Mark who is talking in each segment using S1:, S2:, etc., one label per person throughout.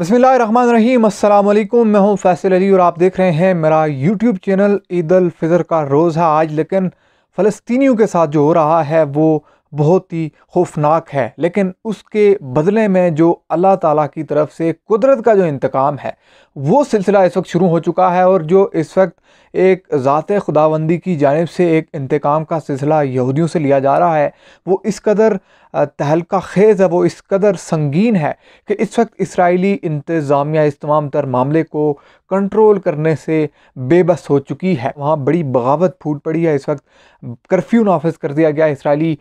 S1: बसमीम् अल्लाम मैं हूँ फैसल अली और आप देख रहे हैं मेरा यूट्यूब चैनल ईद अल का का है आज लेकिन फ़लस्तनी के साथ जो हो रहा है वो बहुत ही खौफनाक है लेकिन उसके बदले में जो अल्लाह ताला की तरफ से कुदरत का जो इंतकाम है वो सिलसिला इस वक्त शुरू हो चुका है और जो इस वक्त एक ज़ात खुदाबंदी की जानब से एक इंतकाम का सिलसिला यहूदियों से लिया जा रहा है वो इस कदर तहलका खेज़ है वो इस कदर संगीन है कि इस वक्त इसराइली इंतज़ामिया इस तमाम तर मामले को कंट्रोल करने से बेबस हो चुकी है वहाँ बड़ी बगावत फूट पड़ी है इस वक्त कर्फ्यू नाफज कर दिया गया इसराइली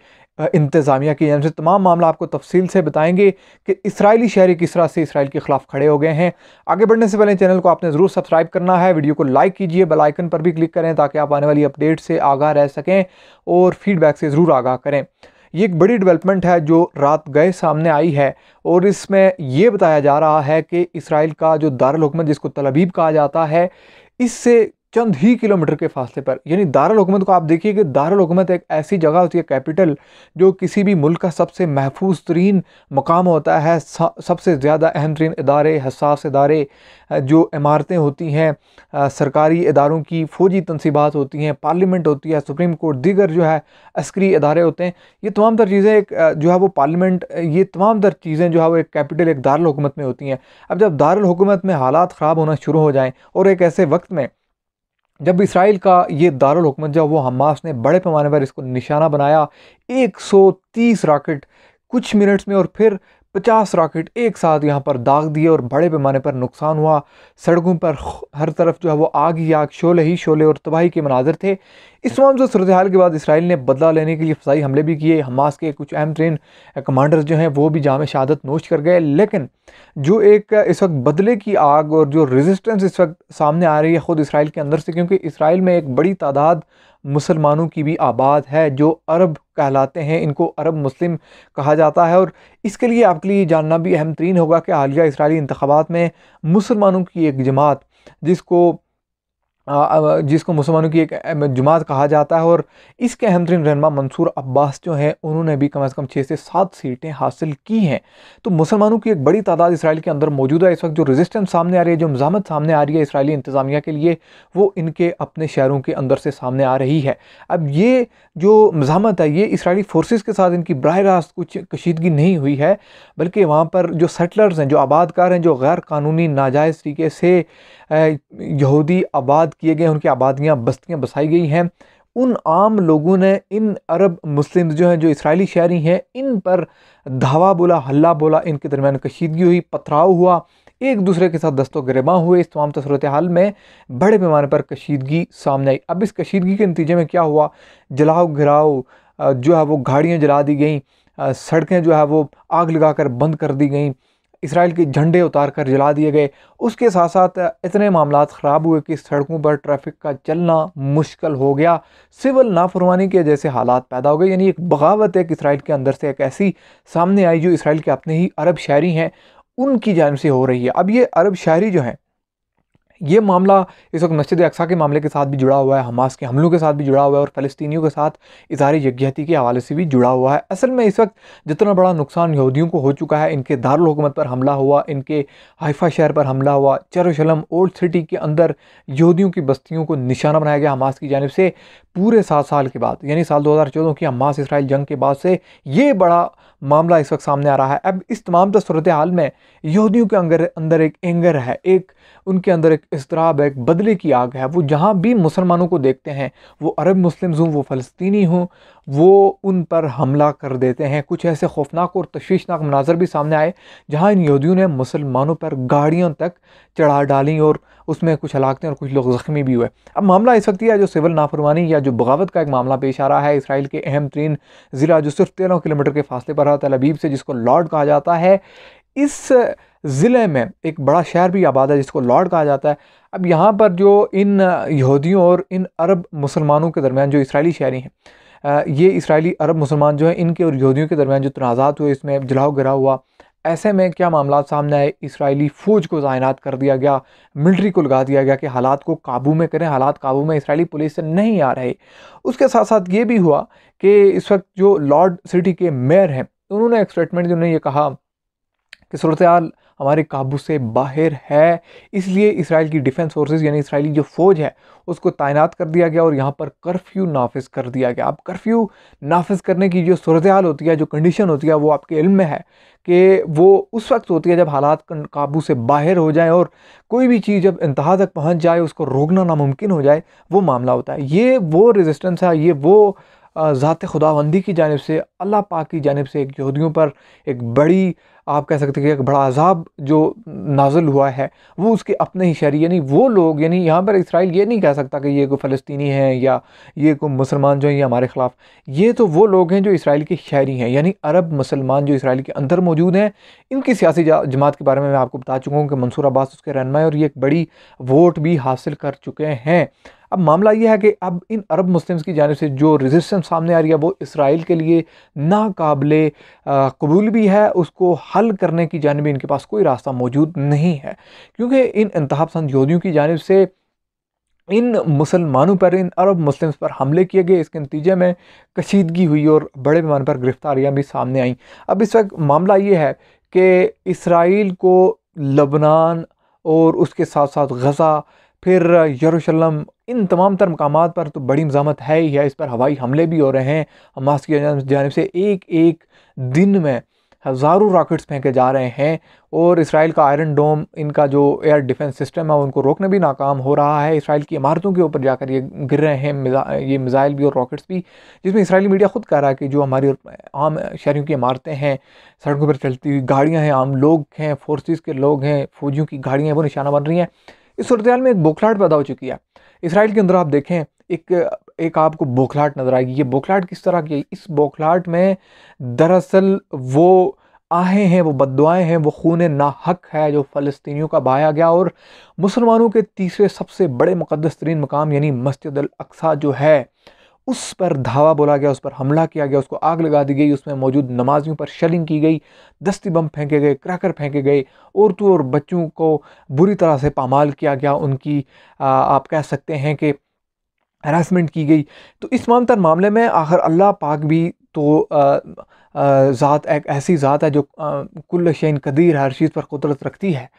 S1: इंतज़ामिया की जानब से तमाम मामला आपको तफसील से बताएंगे कि इसराइली शहरी किस तरह से इसराइल के ख़िलाफ़ खड़े हो गए हैं आगे बढ़ने से पहले चैनल को आपने ज़रूर सब्सक्राइब करना है वीडियो को लाइक कीजिए बेल आइकन पर भी क्लिक करें ताकि आप आने वाली अपडेट से आगाह रह सकें और फीडबैक से ज़रूर आगाह करें ये एक बड़ी डेवलपमेंट है जो रात गए सामने आई है और इसमें ये बताया जा रहा है कि इसराइल का जो दारुलकूमत जिसको तलबीब कहा जाता है इससे चंद ही किलोमीटर के फासले पर यानी दारुल हुकूमत को आप देखिए कि दारुल हुकूमत एक ऐसी जगह होती है कैपिटल जो किसी भी मुल्क का सबसे महफूज तरीन मकाम होता है सबसे ज़्यादा अहम तरीन इदारे हसास इदारे जो इमारतें होती हैं सरकारी इदारों की फ़ौजी तनसीबात होती हैं पार्लियामेंट होती है सुप्रीम कोर्ट दीगर जो है अस्करी इदारे होते हैं ये तमाम तर चीज़ें एक जो है वो पार्लियामेंट ये तमाम तर चीज़ें जो है वो एक कैपिटल एक दारुल हुकूमत में होती हैं अब जब दारुल हुकूमत में हालात ख़राब होना शुरू हो जाएँ और एक ऐसे वक्त में जब इसराइल का ये दारुलकूमत जब वो हमास ने बड़े पैमाने पर इसको निशाना बनाया 130 रॉकेट कुछ मिनट्स में और फिर पचास रॉकेट एक साथ यहाँ पर दाग दिए और बड़े पैमाने पर नुकसान हुआ सड़कों पर हर तरफ जो है वो आग ही आग शोले ही शोले और तबाही के मनाजर थे इस तमाम जो सूरत हाल के बाद इसराइल ने बदला लेने के लिए फजाई हमले भी किए हमास के कुछ अहम तरीन कमांडर जो हैं वो भी जाम शहादत नोश कर गए लेकिन जो एक इस वक्त बदले की आग और जो रेजिस्टेंस इस वक्त सामने आ रही है ख़ुद इसराइल के अंदर से क्योंकि इसराइल में एक बड़ी तादाद मुसलमानों की भी आबाद है जो अरब कहलाते हैं इनको अरब मुस्लिम कहा जाता है और इसके लिए आपके लिए जानना भी अहम तरीन होगा कि हालिया इसराइली इंतबात में मुसलमानों की एक जमात जिसको जिसको मुसलमानों की एक जमात कहा जाता है और इसके अहम तरीन रहनमा मंसूर अब्बास जो हैं उन्होंने भी कम से कम छः से सात सीटें हासिल की हैं तो मुसलमानों की एक बड़ी तादाद इसराइल के अंदर मौजूद है इस वक्त जो रेजिस्टेंस सामने आ रही है जो मजामत सामने आ रही है इसराइली इंतज़ामिया के लिए वो इनके अपने शहरों के अंदर से सामने आ रही है अब ये जो मजामत है ये इसराइली फ़ोर्स के साथ इनकी बरह रास्त कुछ कशीदगी नहीं हुई है बल्कि वहाँ पर जो सेटलर्स हैं जो आबादकार हैं जो गैर कानूनी नाजायज़ तरीके से यहूदी आबाद किए गए उनकी आबादियाँ बस्तियाँ बसाई गई हैं उन आम लोगों ने इन अरब मुस्लिम जो हैं जो इसराइली शहरी हैं इन पर धावा बोला हल्ला बोला इनके दरमियान कशीदगी हुई पथराव हुआ एक दूसरे के साथ दस्तों गरेबा हुए इस तमाम तसरत हाल में बड़े पैमाने पर कशीदगी सामने आई अब इस कशीदगी के नतीजे में क्या हुआ जलाओ घिराओ जो है वो गाड़ियाँ जला दी गई सड़कें जो है वो आग लगा कर बंद कर दी गई इसराइल के झंडे उतार कर जला दिए गए उसके साथ साथ इतने मामला ख़राब हुए कि सड़कों पर ट्रैफिक का चलना मुश्किल हो गया सिविल नाफरमानी के जैसे हालात पैदा हो गए यानी एक बगावत एक इसराइल के अंदर से एक ऐसी सामने आई जो इसराइल के अपने ही अरब शहरी हैं उनकी जानब से हो रही है अब ये अरब शहरी जो हैं ये मामला इस वक्त मस्जिद अक्सा के मामले के साथ भी जुड़ा हुआ है हमास के हमलों के साथ भी जुड़ा हुआ है और फ़लस्तियों के साथ इजहार यकजहती के हवाले से भी जुड़ा हुआ है असल में इस वक्त जितना बड़ा नुकसान यहूदियों को हो चुका है इनके दारकूमत पर हमला हुआ इनके हाइफा शहर पर हमला हुआ चरोशलम ओल्ड सिटी के अंदर यहूदियों की बस्तियों को निशाना बनाया गया हमास की जानब से पूरे सात साल के बाद यानी साल दो की हमास इसराइल जंग के बाद से ये बड़ा मामला इस वक्त सामने आ रहा है अब इस तमाम तस्वरत हाल में यहूदियों के अंदर एक एंगर है एक उनके अंदर एक इसतराब एक बदले की आग है वो जहाँ भी मुसलमानों को देखते हैं वो अरब मुस्लिम्स हों वो फ़लस्तनी हों वो उन पर हमला कर देते हैं कुछ ऐसे खौफनाक और तश्शनाक मनाजर भी सामने आए जहाँ इन यहूदियों ने मुसलमानों पर गाड़ियों तक चढ़ा डाली और उसमें कुछ हलाकते और कुछ लोग ज़ख्मी भी हुए अब मामला इस वक्त यह जो सिविल नाफरमानी या जो बगावत का एक मामला पेश आ रहा है इसराइल के अहम तरीन ज़िला जो सिर्फ तेरह किलोमीटर के फासले पर रहा था लबीब से जिसको लॉर्ड कहा जाता है इस ज़िले में एक बड़ा शहर भी आबाद है जिसको लॉर्ड कहा जाता है अब यहाँ पर जो इन यहूदियों और इन अरब मुसलमानों के दरमियान जो इसराइली शहरी हैं ये इसराइली अरब मुसलमान जो हैं इनके और यहूदियों के दरमियान जो तनाज़ात हुए इसमें जलाओ गिरा हुआ ऐसे में क्या मामला सामने आए इसराइली फ़ौज को तैनात कर दिया गया मिलिट्री को लगा दिया गया कि हालात को काबू में करें हालात काबू में इसराइली पुलिस से नहीं आ रहे उसके साथ साथ ये भी हुआ कि इस वक्त जो लॉर्ड सिटी के मेयर हैं उन्होंने एक स्टेटमेंट उन्होंने ये कहा कि सूरत हमारे काबू से बाहर है इसलिए इसराइल की डिफेंस फोर्सेस यानी इसराइली जो फ़ौज है उसको तैनात कर दिया गया और यहाँ पर कर्फ्यू नाफिज कर दिया गया अब कर्फ्यू नाफिज करने की जो सूरत हाल होती है जो कंडीशन होती है वो आपके इल्म में है कि वो उस वक्त होती है जब हालात काबू से बाहर हो जाए और कोई भी चीज़ जब इंतहा तक पहुँच जाए उसको रोकना नामुमकिन हो जाए वो मामला होता है ये वो रेजिस्टेंस है ये वो ज़ात खुदाबंदी की जानब से अल्लाह पाक की जानब से एक यहूदियों पर एक बड़ी आप कह सकते हैं कि एक बड़ा अजाब जो नाजल हुआ है वो उसके अपने ही शहरी यानी वो लोग यानी यहाँ पर इसराइल ये नहीं कह सकता कि ये कोई फ़लस्तनी हैं या ये कोई मुसलमान जो हैं ये हमारे ख़िलाफ़ ये तो वो लोग हैं जो इसराइल के शहरी हैं यानी अरब मुसलमान जो इसराइल के अंदर मौजूद हैं इनकी सियासी जमात के बारे में मैं आपको बता चुका हूँ कि मंसूर अब्बास उसके रहनमाय और ये एक बड़ी वोट भी हासिल कर चुके हैं अब मामला यह है कि अब इन अरब मुस्लिम्स की जानब से जो रेजिस्टेंस सामने आ रही है वो इसराइल के लिए नाकबले कबूल भी है उसको हल करने की जानब इनके पास कोई रास्ता मौजूद नहीं है क्योंकि इन इंतहा पसंद योदियों की जानब से इन मुसलमानों पर इन अरब मुस्लिम्स पर हमले किए गए इसके नतीजे में कशीदगी हुई और बड़े पैमाने पर गिरफ्तारियाँ भी सामने आईं अब इस वक्त मामला ये है कि इसराइल को लबनान और उसके साथ साथ गज़ा फिर यरूशलेम इन तमाम तर मकाम पर तो बड़ी मजामत है ही है इस पर हवाई हमले भी हो रहे हैं हमास की जानब से एक एक दिन में हज़ारों रॉकेट्स फेंके जा रहे हैं और इसराइल का आयरन डोम इनका जो एयर डिफेंस सिस्टम है उनको रोकने भी नाकाम हो रहा है इसराइल की इमारतों के ऊपर जाकर ये गिर रहे हैं मिजा, ये मिज़ाइल भी और रॉकेट्स भी जिसमें इसराइली मीडिया ख़ुद कह रहा है कि जो हमारी आम शहरीों की इमारतें हैं सड़कों पर चलती हुई गाड़ियाँ हैं आम लोग हैं फोर्सेस के लोग हैं फौजियों की गाड़ियाँ हैं वो निशाना बन रही हैं इस सूरत में एक बोखलाहट पैदा हो चुकी है इसराइल के अंदर आप देखें एक एक आपको बोखलाट नज़र आएगी ये बोखलाट किस तरह की इस बोखलाट में दरअसल वो आहें हैं वो बदवाएँ हैं वो खून नाहक है जो फ़लस्तियों का बहाया गया और मुसलमानों के तीसरे सबसे बड़े मुक़दस तरीन मकाम यानी मस्जिद अक्सा जो है उस पर धावा बोला गया उस पर हमला किया गया उसको आग लगा दी गई उसमें मौजूद नमाजियों पर शलिंग की गई दस्ती बम फेंके गए क्रैकर फेंके गए औरतों और बच्चों को बुरी तरह से पामाल किया गया उनकी आ, आप कह सकते हैं कि हरासमेंट की गई तो इस मामतर मामले में आखिर अल्लाह पाक भी तो आ, ज़ात एक ऐसी ज़ात है जो कुल शैन कदीर हर चीज़ पर कुदरत रखती है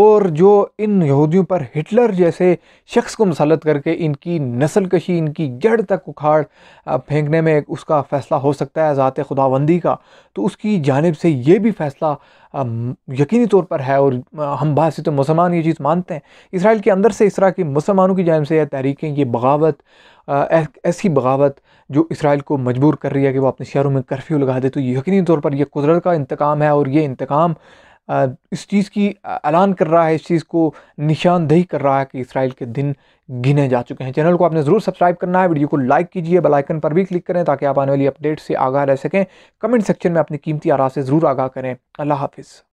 S1: और जो इन यहूदियों पर हिटलर जैसे शख्स को मसलत करके इनकी नस्ल कशी इनकी जड़ तक उखाड़ फेंकने में उसका फ़ैसला हो सकता है ज़ात खुदाबंदी का तो उसकी जानब से ये भी फ़ैसला यकीनी तौर पर है और हम बात से तो मुसलमान ये चीज़ मानते हैं इसराइल के अंदर से इस तरह की मुसलमानों की जानब से यह तहरीकें ये बगावत ऐसी बगावत जो इसराइल को मजबूर कर रही है कि वो अपने शहरों में कर्फ्यू लगा दे तो यकीनी तौर पर यह कुदरत का इंतकाम है और ये इंतकाम इस चीज़ की ऐलान कर रहा है इस चीज़ को निशानदेही कर रहा है कि इसराइल के दिन गिने जा चुके हैं चैनल को आपने ज़रूर सब्सक्राइब करना है वीडियो को लाइक कीजिए बेल आइकन पर भी क्लिक करें ताकि आप आने वाली अपडेट से आगाह रह सकें कमेंट सेक्शन में अपनी कीमती आरा से ज़रूर आगाह करें अल्लाह हाफिज़